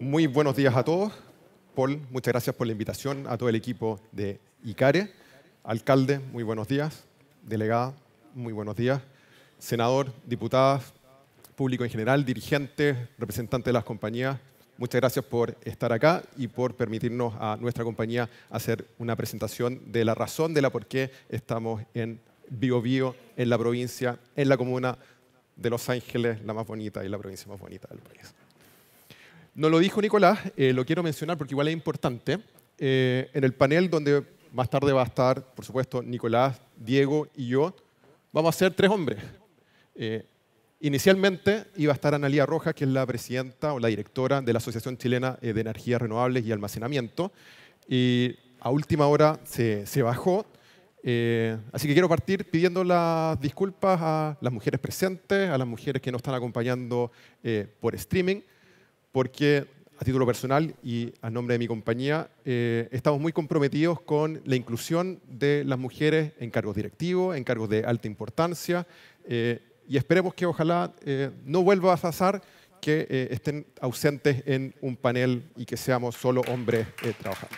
Muy buenos días a todos. Paul, muchas gracias por la invitación a todo el equipo de ICARE. Alcalde, muy buenos días. Delegada, muy buenos días. Senador, diputadas, público en general, dirigentes, representantes de las compañías, muchas gracias por estar acá y por permitirnos a nuestra compañía hacer una presentación de la razón de la por qué estamos en Bio, en la provincia, en la comuna de Los Ángeles, la más bonita y la provincia más bonita del país. No lo dijo Nicolás, eh, lo quiero mencionar porque igual es importante. Eh, en el panel donde más tarde va a estar, por supuesto, Nicolás, Diego y yo, vamos a ser tres hombres. Eh, inicialmente iba a estar Analía Rojas, que es la presidenta o la directora de la Asociación Chilena de Energías Renovables y Almacenamiento, y a última hora se, bajó. así que quiero partir pidiendo las disculpas a las mujeres presentes, a las mujeres que nos están acompañando por streaming porque a título personal y a nombre de mi compañía, eh, estamos muy comprometidos con la inclusión de las mujeres en cargos directivos, en cargos de alta importancia, eh, y esperemos que ojalá eh, no vuelva a pasar que estén ausentes en un panel y que seamos solo hombres trabajando.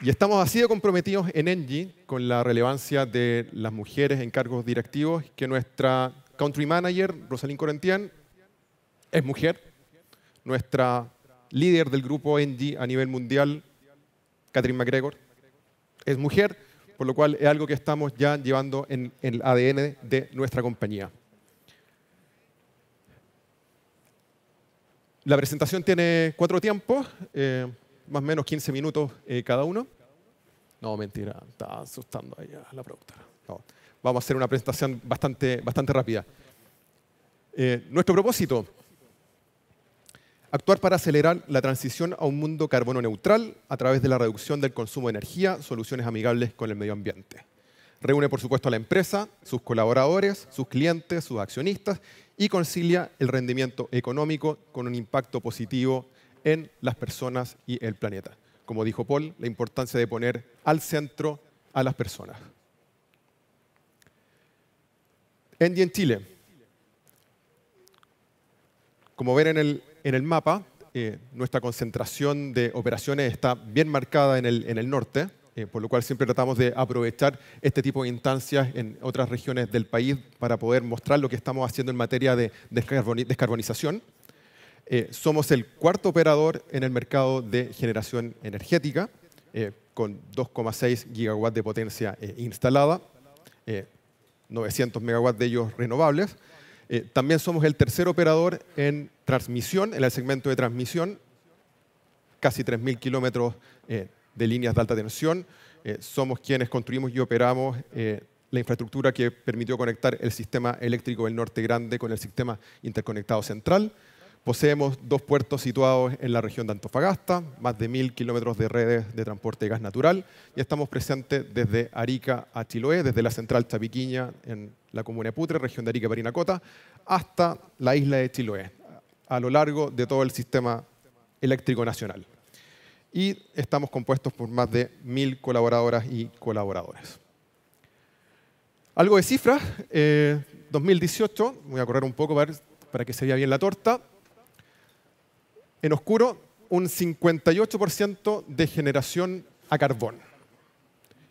Y estamos así de comprometidos en ENGIE con la relevancia de las mujeres en cargos directivos que nuestra country manager, Rosalind Corentian, es mujer, nuestra líder del grupo NG a nivel mundial, Catherine McGregor, es mujer, por lo cual es algo que estamos ya llevando en, el ADN de nuestra compañía. La presentación tiene cuatro tiempos, eh, más o menos 15 minutos eh, cada uno. No, mentira, está asustando ahí a la pregunta. No vamos a hacer una presentación bastante, bastante rápida. Eh, nuestro propósito, actuar para acelerar la transición a un mundo carbono neutral a través de la reducción del consumo de energía, soluciones amigables con el medio ambiente. Reúne, por supuesto, a la empresa, sus colaboradores, sus clientes, sus accionistas y concilia el rendimiento económico con un impacto positivo en las personas y el planeta. Como dijo Paul, la importancia de poner al centro a las personas en Chile. Como ven en el, en el mapa, eh, nuestra concentración de operaciones está bien marcada en el, en el norte, eh, por lo cual siempre tratamos de aprovechar este tipo de instancias en otras regiones del país para poder mostrar lo que estamos haciendo en materia de descarbonización. Eh, somos el cuarto operador en el mercado de generación energética, con 2,6 gigawatts de potencia instalada. 900 megawatts de ellos renovables. Eh, también somos el tercer operador en transmisión, en el segmento de transmisión, casi 3.000 kilómetros eh, de líneas de alta tensión. Eh, somos quienes construimos y operamos la infraestructura que permitió conectar el sistema eléctrico del Norte Grande con el sistema interconectado central. Poseemos dos puertos situados en la región de Antofagasta, más de mil kilómetros de redes de transporte de gas natural y estamos presentes desde Arica a Chiloé, desde la central Chapiquiña en la comuna de Putre, región de Arica Parinacota, hasta la isla de Chiloé, a lo largo de todo el sistema eléctrico nacional. Y estamos compuestos por más de mil colaboradoras y colaboradores. Algo de cifras, 2018, eh, voy a correr un poco para que se vea bien la torta, en oscuro, un 58% de generación a carbón.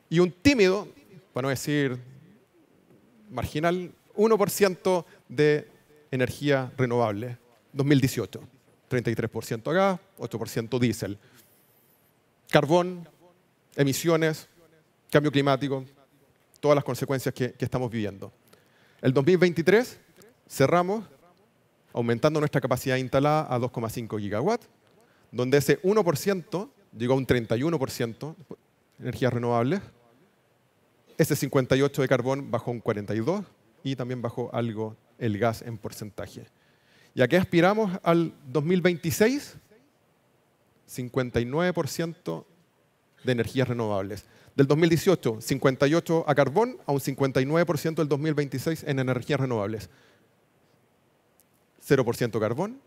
Y un tímido, para no decir marginal, 1% de energía renovable. 2018, 33% gas, 8% diésel. Carbón, emisiones, cambio climático, todas las consecuencias que, que estamos viviendo. El 2023 cerramos aumentando nuestra capacidad instalada a 2,5 gigawatts, donde ese 1% llegó a un 31% de energías renovables, ese 58 de carbón bajó un 42 y también bajó algo el gas en porcentaje. ¿Y a qué aspiramos al 2026? 59% de energías renovables. Del 2018, 58 a carbón a un 59% del 2026 en energías renovables. 0% carbón,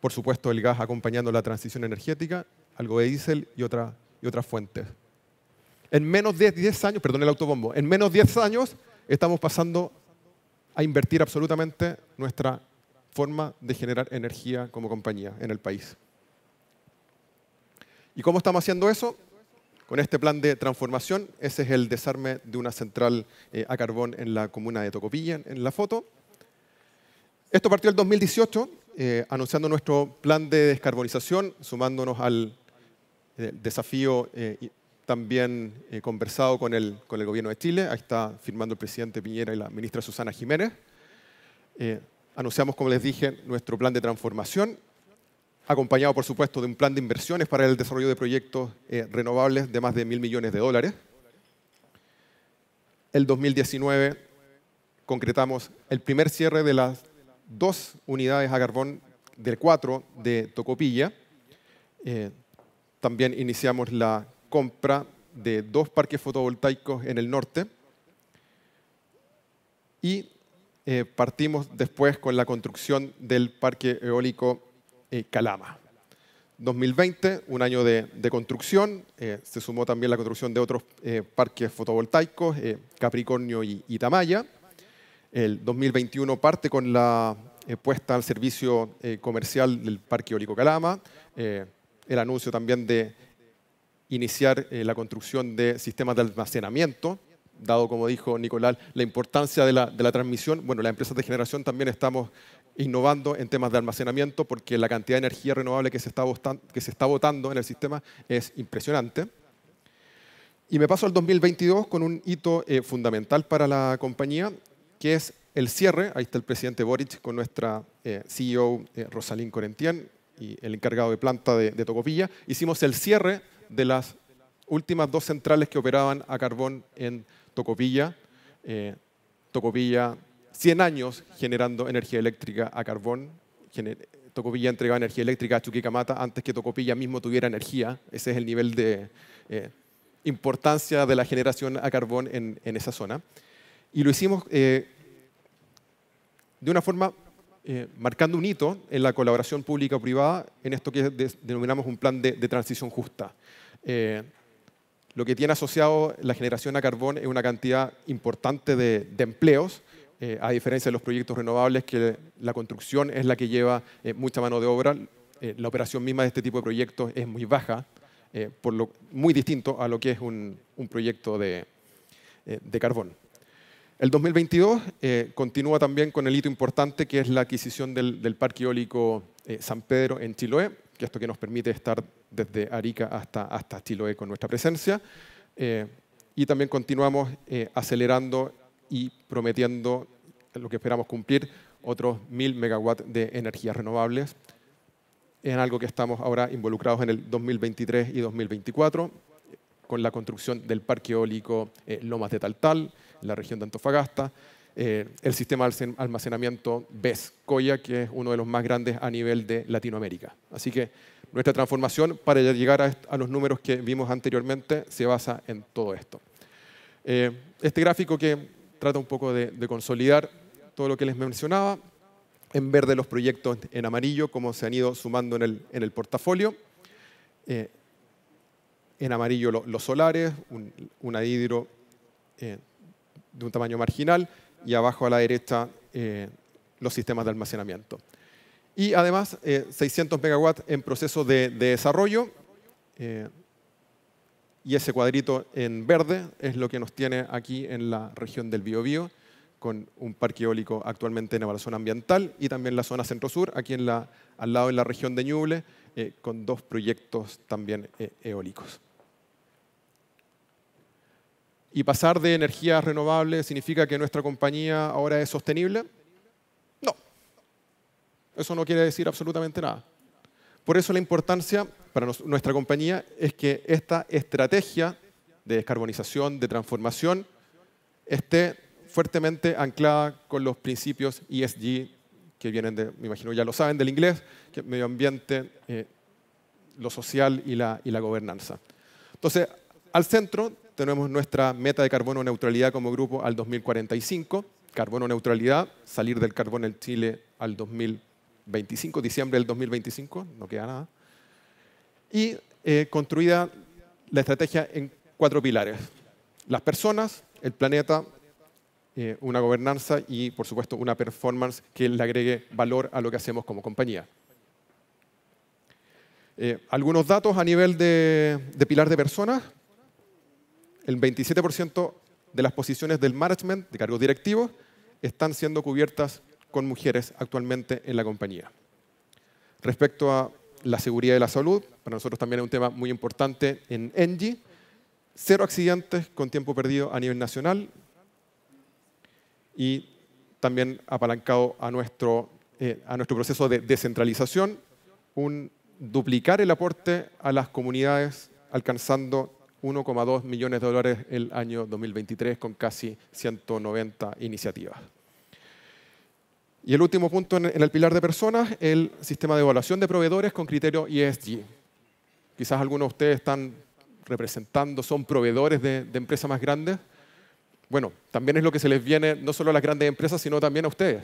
por supuesto el gas acompañando la transición energética, algo de diésel y, y otras fuentes. En menos de 10 años, perdón el autobombo, en menos 10 años estamos pasando a invertir absolutamente nuestra forma de generar energía como compañía en el país. ¿Y cómo estamos haciendo eso? Con este plan de transformación, ese es el desarme de una central eh, a carbón en la comuna de Tocopilla, en la foto. Esto partió el 2018, eh, anunciando nuestro plan de descarbonización, sumándonos al eh, desafío eh, también conversado con el, con el gobierno de Chile. Ahí está firmando el presidente Piñera y la ministra Susana Jiménez. anunciamos, como les dije, nuestro plan de transformación, acompañado, por supuesto, de un plan de inversiones para el desarrollo de proyectos renovables de más de mil millones de dólares. El 2019 concretamos el primer cierre de las dos unidades a carbón del cuatro de Tocopilla. Eh, también iniciamos la compra de dos parques fotovoltaicos en el norte y eh, partimos después con la construcción del parque eólico eh, Calama. 2020, un año de, construcción, se sumó también la construcción de otros parques fotovoltaicos, Capricornio y Itamaya. El 2021 parte con la eh, puesta al servicio eh, comercial del Parque Eólico Calama, eh, el anuncio también de iniciar la construcción de sistemas de almacenamiento, dado, como dijo Nicolás, la importancia de la, transmisión. Bueno, las empresas de generación también estamos innovando en temas de almacenamiento porque la cantidad de energía renovable que se está, que se está botando en el sistema es impresionante. Y me paso al 2022 con un hito fundamental para la compañía, que es el cierre. Ahí está el presidente Boric con nuestra eh, CEO eh, Rosalín corentian y el encargado de planta de, Tocopilla. Hicimos el cierre de las últimas dos centrales que operaban a carbón en Tocopilla. Eh, Tocopilla, 100 años generando energía eléctrica a carbón. Tocopilla entregaba energía eléctrica a Chuquicamata antes que Tocopilla mismo tuviera energía. Ese es el nivel de importancia de la generación a carbón en esa zona. Y lo hicimos eh, de una forma eh, marcando un hito en la colaboración pública-privada o en esto que denominamos un plan de, transición justa. Eh, lo que tiene asociado la generación a carbón es una cantidad importante de, empleos, a diferencia de los proyectos renovables, que la construcción es la que lleva mucha mano de obra. la operación misma de este tipo de proyectos es muy baja, muy distinto a lo que es un, proyecto de carbón. El 2022 eh, continúa también con el hito importante que es la adquisición del, parque eólico eh, San Pedro en Chiloé, que esto que nos permite estar desde Arica hasta, hasta Chiloé con nuestra presencia. Eh, y también continuamos acelerando y prometiendo lo que esperamos cumplir, otros 1.000 megawatts de energías renovables, en algo que estamos ahora involucrados en el 2023 y 2024, con la construcción del parque eólico Lomas de Taltal la región de Antofagasta. Eh, el sistema de almacenamiento BES, que es uno de los más grandes a nivel de Latinoamérica. Así que nuestra transformación para llegar a, los números que vimos anteriormente se basa en todo esto. Eh, este gráfico que trata un poco de, consolidar todo lo que les mencionaba, en verde los proyectos en amarillo, como se han ido sumando en el, en el portafolio. Eh, en amarillo los solares, un, una de un tamaño marginal y abajo a la derecha eh, los sistemas de almacenamiento. Y además, 600 eh, megawatts en proceso de, desarrollo. Eh, y ese cuadrito en verde es lo que nos tiene aquí en la región del Biobío, con un parque eólico actualmente en evaluación ambiental y también la zona centro-sur, aquí al lado de la región de Ñuble, con dos proyectos también eólicos y pasar de energías renovables significa que nuestra compañía ahora es sostenible? No. Eso no quiere decir absolutamente nada. Por eso la importancia para nuestra compañía es que esta estrategia de descarbonización, de transformación, esté fuertemente anclada con los principios ESG que vienen de, me imagino ya lo saben del inglés, que medio ambiente, eh, lo social y la, y la gobernanza. Entonces, al centro tenemos nuestra meta de carbono neutralidad como grupo al 2045. Carbono neutralidad, salir del carbón en Chile al 2025, diciembre del 2025, no queda nada. Y eh, construida la estrategia en cuatro pilares. Las personas, el planeta, eh, una gobernanza y, por supuesto, una performance que le agregue valor a lo que hacemos como compañía. Eh, algunos datos a nivel de, de pilar de personas el 27% de las posiciones del management, de cargos directivos, están siendo cubiertas con mujeres actualmente en la compañía. Respecto a la seguridad de la salud, para nosotros también es un tema muy importante en ENGIE. Cero accidentes con tiempo perdido a nivel nacional y también apalancado a nuestro, eh, a nuestro proceso de descentralización, un duplicar el aporte a las comunidades alcanzando 1,2 millones de dólares el año 2023 con casi 190 iniciativas. Y el último punto en el pilar de personas, el sistema de evaluación de proveedores con criterio ESG. Quizás algunos de ustedes están representando, son proveedores de, empresas más grandes. Bueno, también es lo que se les viene no solo a las grandes empresas, sino también a ustedes.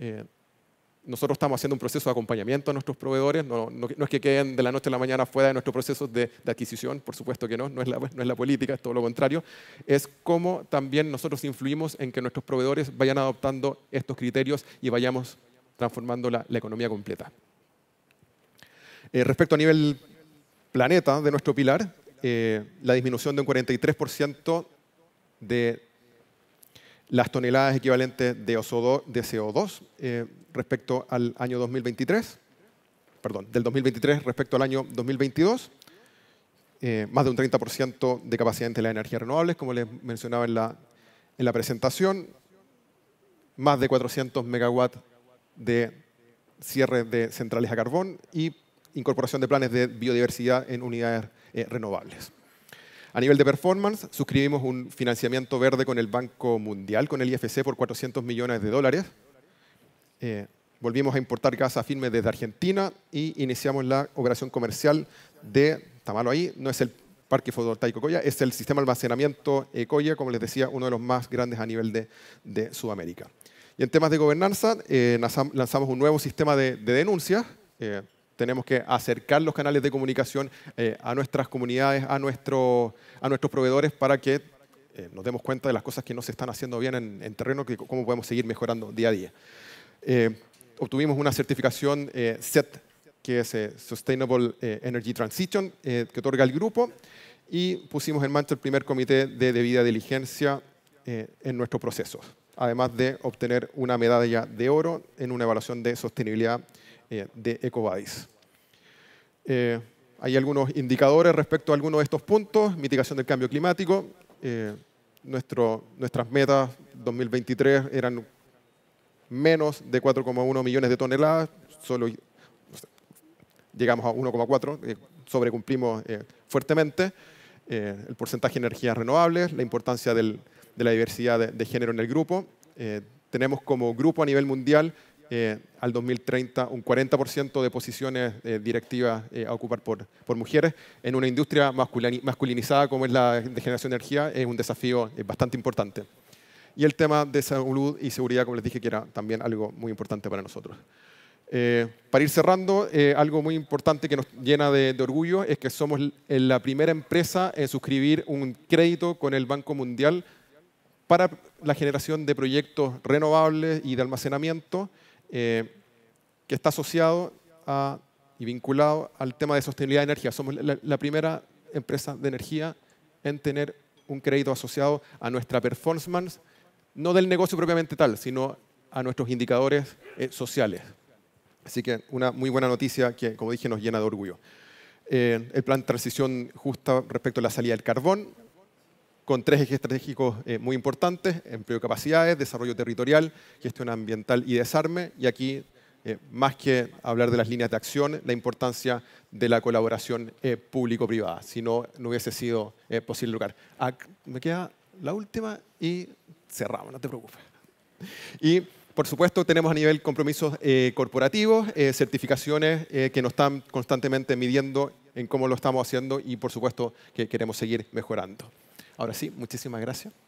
Eh, nosotros estamos haciendo un proceso de acompañamiento a nuestros proveedores, no, es que queden de la noche a la mañana fuera de nuestro proceso de, adquisición, por supuesto que no, no es, la, política, es todo lo contrario, es cómo también nosotros influimos en que nuestros proveedores vayan adoptando estos criterios y vayamos transformando la, economía completa. Eh, respecto a nivel planeta de nuestro pilar, eh, la disminución de un 43% de las toneladas equivalentes de, CO2 eh, respecto al año 2023, perdón, del 2023 respecto al año 2022, eh, más de un 30% de capacidad de las energías renovables, como les mencionaba en la, presentación, más de 400 megawatts de cierre de centrales a carbón y incorporación de planes de biodiversidad en unidades eh, renovables. A nivel de performance, suscribimos un financiamiento verde con el Banco Mundial, con el IFC, por 400 millones de dólares. Eh, volvimos a importar gas a firme desde Argentina y iniciamos la operación comercial de, está ahí, no es el parque fotovoltaico Coya, es el sistema de almacenamiento eh, Coya, como les decía, uno de los más grandes a nivel de, Sudamérica. Y en temas de gobernanza, eh, lanzamos un nuevo sistema de, denuncias, tenemos que acercar los canales de comunicación eh, a nuestras comunidades, a, nuestro, a nuestros proveedores para que eh, nos demos cuenta de las cosas que no se están haciendo bien en, terreno, que cómo podemos seguir mejorando día a día. Eh, obtuvimos una certificación SET, e que es Sustainable Energy Transition, que otorga el grupo, y pusimos en marcha el primer comité de debida diligencia en nuestros procesos además de obtener una medalla de oro en una evaluación de sostenibilidad eh, de ECOVADIS. Eh, hay algunos indicadores respecto a algunos de estos puntos, mitigación del cambio climático. Eh, nuestras metas 2023 eran menos de 4,1 millones de toneladas, solo llegamos a 1,4, sobrecumplimos fuertemente. el porcentaje de energías renovables, la importancia de la diversidad de, género en el grupo. tenemos como grupo a nivel mundial eh, al 2030 un 40% de posiciones eh, directivas eh, a ocupar por, por, mujeres en una industria masculinizada como es la de generación de energía es un desafío bastante importante. Y el tema de salud y seguridad, como les dije, que era también algo muy importante para nosotros. para ir cerrando, algo muy importante que nos llena de, de orgullo es que somos la primera empresa en suscribir un crédito con el Banco Mundial para la generación de proyectos renovables y de almacenamiento eh, que está asociado y vinculado al tema de sostenibilidad de energía. Somos la, primera empresa de energía en tener un crédito asociado a nuestra performance, no del negocio propiamente tal, sino a nuestros indicadores eh, sociales. Así que una muy buena noticia que, como dije, nos llena de orgullo. Eh, el plan de transición justa respecto a la salida del carbón, con tres ejes estratégicos eh, muy importantes, empleo y capacidades, desarrollo territorial, gestión ambiental y desarme. Y aquí, eh, más que hablar de las líneas de acción, la importancia de la colaboración eh, público-privada, si no, no hubiese sido posible lugar. Ah, me queda la última y cerramos, no te preocupes. Y por supuesto, tenemos a nivel compromisos corporativos, certificaciones que nos están constantemente midiendo en cómo lo estamos haciendo y, por supuesto, que queremos seguir mejorando. Ahora sí, muchísimas gracias.